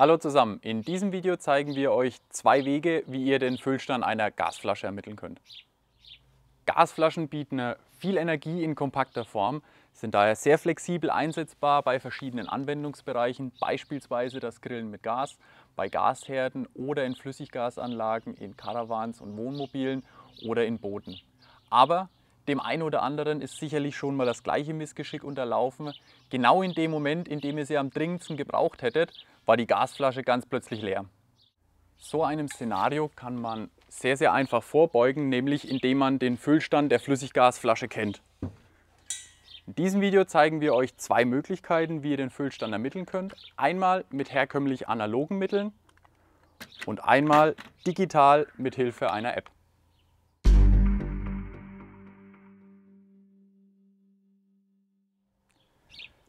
Hallo zusammen, in diesem Video zeigen wir euch zwei Wege, wie ihr den Füllstand einer Gasflasche ermitteln könnt. Gasflaschen bieten viel Energie in kompakter Form, sind daher sehr flexibel einsetzbar bei verschiedenen Anwendungsbereichen, beispielsweise das Grillen mit Gas, bei Gasherden oder in Flüssiggasanlagen, in Caravans und Wohnmobilen oder in Booten. Aber dem einen oder anderen ist sicherlich schon mal das gleiche Missgeschick unterlaufen. Genau in dem Moment, in dem ihr sie am dringendsten gebraucht hättet, war die Gasflasche ganz plötzlich leer. So einem Szenario kann man sehr, sehr einfach vorbeugen, nämlich indem man den Füllstand der Flüssiggasflasche kennt. In diesem Video zeigen wir euch zwei Möglichkeiten, wie ihr den Füllstand ermitteln könnt. Einmal mit herkömmlich analogen Mitteln und einmal digital mit Hilfe einer App.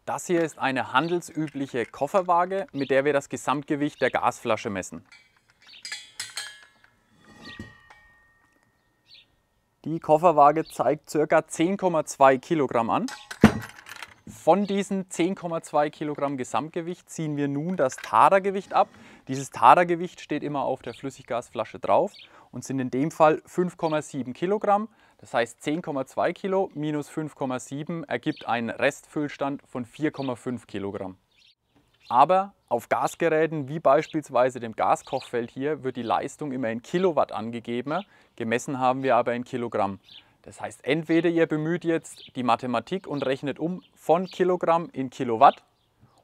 Das hier ist eine handelsübliche Kofferwaage, mit der wir das Gesamtgewicht der Gasflasche messen. Die Kofferwaage zeigt ca. 10,2 Kilogramm an. Von diesen 10,2 Kilogramm Gesamtgewicht ziehen wir nun das tara ab. Dieses tara steht immer auf der Flüssiggasflasche drauf und sind in dem Fall 5,7 Kilogramm. Das heißt 10,2 Kilo minus 5,7 ergibt einen Restfüllstand von 4,5 Kilogramm. Aber auf Gasgeräten wie beispielsweise dem Gaskochfeld hier wird die Leistung immer in Kilowatt angegeben, gemessen haben wir aber in Kilogramm. Das heißt, entweder ihr bemüht jetzt die Mathematik und rechnet um von Kilogramm in Kilowatt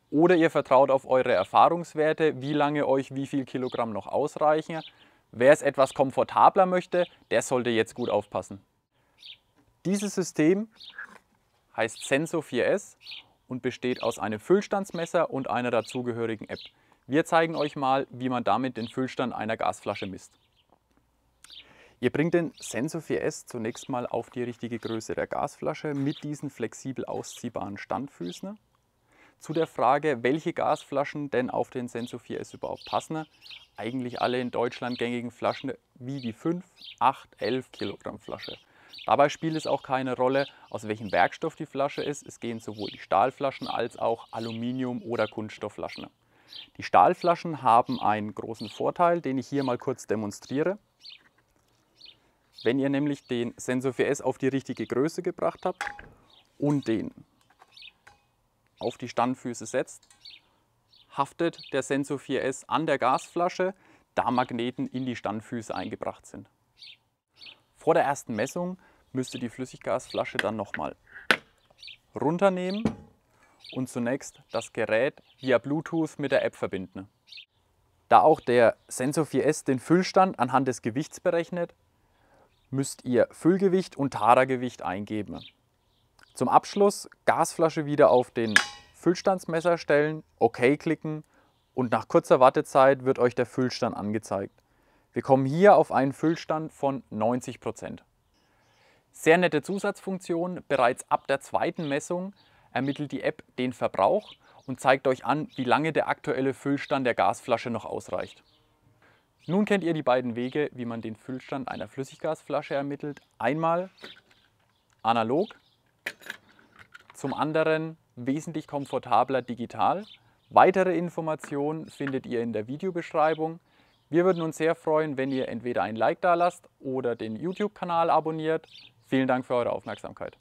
oder ihr vertraut auf eure Erfahrungswerte, wie lange euch wie viel Kilogramm noch ausreichen Wer es etwas komfortabler möchte, der sollte jetzt gut aufpassen. Dieses System heißt Senso 4S und besteht aus einem Füllstandsmesser und einer dazugehörigen App. Wir zeigen euch mal, wie man damit den Füllstand einer Gasflasche misst. Ihr bringt den Senso 4S zunächst mal auf die richtige Größe der Gasflasche mit diesen flexibel ausziehbaren Standfüßen. Zu der Frage, welche Gasflaschen denn auf den Senso 4S überhaupt passen, eigentlich alle in Deutschland gängigen Flaschen wie die 5, 8, 11 Kilogramm Flasche. Dabei spielt es auch keine Rolle, aus welchem Werkstoff die Flasche ist. Es gehen sowohl die Stahlflaschen als auch Aluminium- oder Kunststoffflaschen. Die Stahlflaschen haben einen großen Vorteil, den ich hier mal kurz demonstriere. Wenn ihr nämlich den Sensor 4S auf die richtige Größe gebracht habt und den auf die Standfüße setzt, haftet der Sensor 4S an der Gasflasche, da Magneten in die Standfüße eingebracht sind. Vor der ersten Messung müsste die Flüssiggasflasche dann nochmal runternehmen und zunächst das Gerät via Bluetooth mit der App verbinden. Da auch der Sensor 4S den Füllstand anhand des Gewichts berechnet, müsst ihr Füllgewicht und Taragewicht eingeben. Zum Abschluss Gasflasche wieder auf den Füllstandsmesser stellen, OK klicken und nach kurzer Wartezeit wird euch der Füllstand angezeigt. Wir kommen hier auf einen Füllstand von 90%. Prozent. Sehr nette Zusatzfunktion, bereits ab der zweiten Messung ermittelt die App den Verbrauch und zeigt euch an, wie lange der aktuelle Füllstand der Gasflasche noch ausreicht. Nun kennt ihr die beiden Wege, wie man den Füllstand einer Flüssiggasflasche ermittelt. Einmal analog zum anderen wesentlich komfortabler digital. Weitere Informationen findet ihr in der Videobeschreibung. Wir würden uns sehr freuen, wenn ihr entweder ein Like da lasst oder den YouTube-Kanal abonniert. Vielen Dank für eure Aufmerksamkeit.